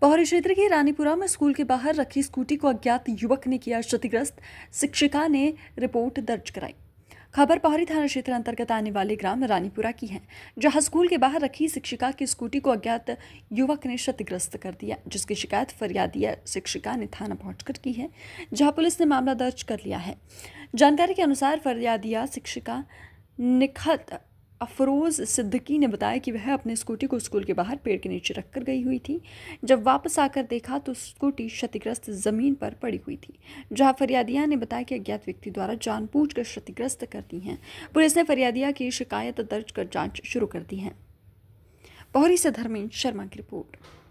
पौरी क्षेत्र के रानीपुरा में स्कूल के बाहर रखी स्कूटी को अज्ञात युवक ने किया क्षतिग्रस्त शिक्षिका ने रिपोर्ट दर्ज कराई खबर पहाड़ी थाना क्षेत्र अंतर्गत आने वाले ग्राम रानीपुरा की है जहां स्कूल के बाहर रखी शिक्षिका की स्कूटी को अज्ञात युवक ने क्षतिग्रस्त कर दिया जिसकी शिकायत फरियादिया शिक्षिका ने थाना पहुंचकर की है जहां पुलिस ने मामला दर्ज कर लिया है जानकारी के अनुसार फरियादिया शिक्षिका निखत अफरोज़ सिद्दकी ने बताया कि वह अपने स्कूटी को स्कूल के बाहर पेड़ के नीचे रखकर गई हुई थी जब वापस आकर देखा तो स्कूटी क्षतिग्रस्त ज़मीन पर पड़ी हुई थी जहां फरियादिया ने बताया कि अज्ञात व्यक्ति द्वारा कर क्षतिग्रस्त कर दी हैं पुलिस ने फरियादिया की शिकायत दर्ज कर जाँच शुरू कर दी है पौरी से धर्मेंद्र शर्मा की रिपोर्ट